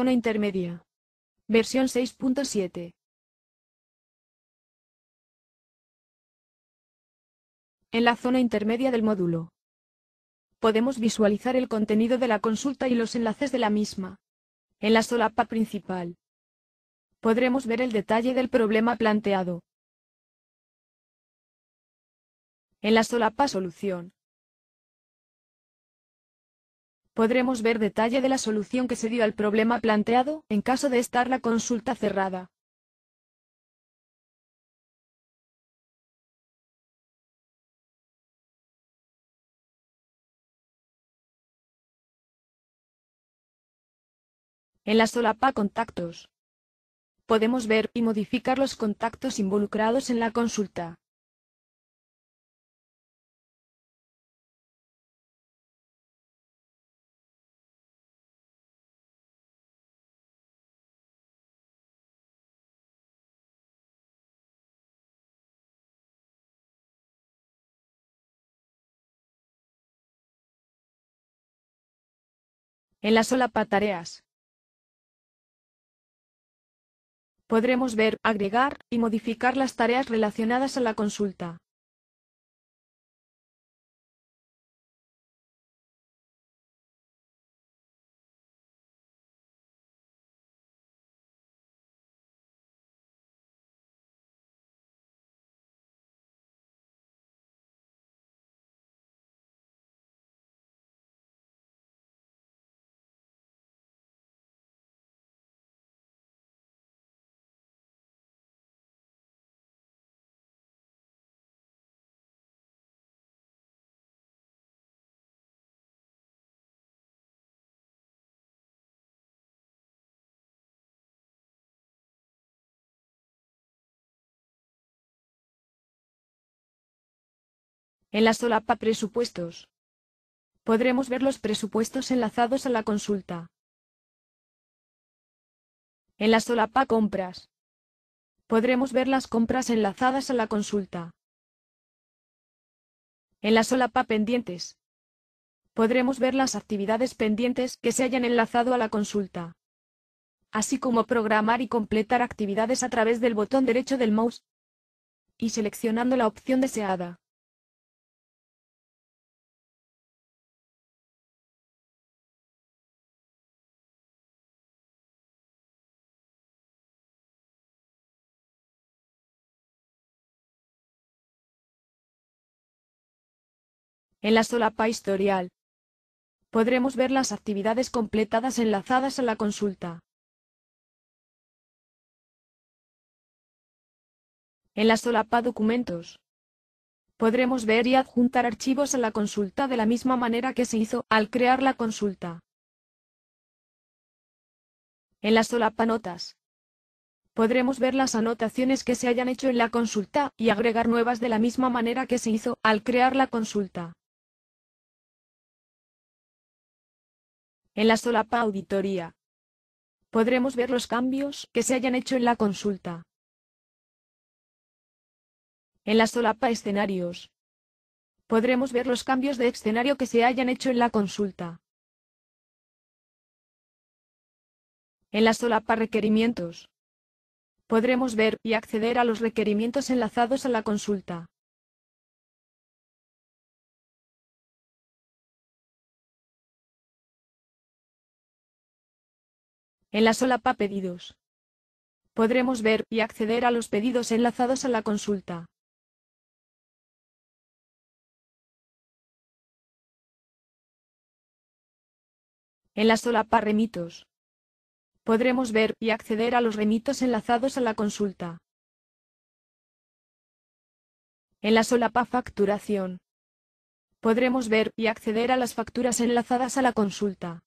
zona intermedia. Versión 6.7. En la zona intermedia del módulo. Podemos visualizar el contenido de la consulta y los enlaces de la misma. En la solapa principal. Podremos ver el detalle del problema planteado. En la solapa solución podremos ver detalle de la solución que se dio al problema planteado, en caso de estar la consulta cerrada. En la solapa Contactos podemos ver y modificar los contactos involucrados en la consulta. En la solapa Tareas. Podremos ver, agregar y modificar las tareas relacionadas a la consulta. En la solapa Presupuestos. Podremos ver los presupuestos enlazados a la consulta. En la solapa Compras. Podremos ver las compras enlazadas a la consulta. En la solapa Pendientes. Podremos ver las actividades pendientes que se hayan enlazado a la consulta. Así como programar y completar actividades a través del botón derecho del mouse y seleccionando la opción deseada. En la solapa historial. Podremos ver las actividades completadas enlazadas a la consulta. En la solapa Documentos. Podremos ver y adjuntar archivos a la consulta de la misma manera que se hizo al crear la consulta. En la solapa Notas. Podremos ver las anotaciones que se hayan hecho en la consulta y agregar nuevas de la misma manera que se hizo al crear la consulta. En la solapa auditoría. Podremos ver los cambios que se hayan hecho en la consulta. En la solapa escenarios. Podremos ver los cambios de escenario que se hayan hecho en la consulta. En la solapa requerimientos. Podremos ver y acceder a los requerimientos enlazados a la consulta. En la solapa Pedidos. Podremos ver y acceder a los pedidos enlazados a la consulta. En la solapa Remitos. Podremos ver y acceder a los remitos enlazados a la consulta. En la solapa Facturación. Podremos ver y acceder a las facturas enlazadas a la consulta.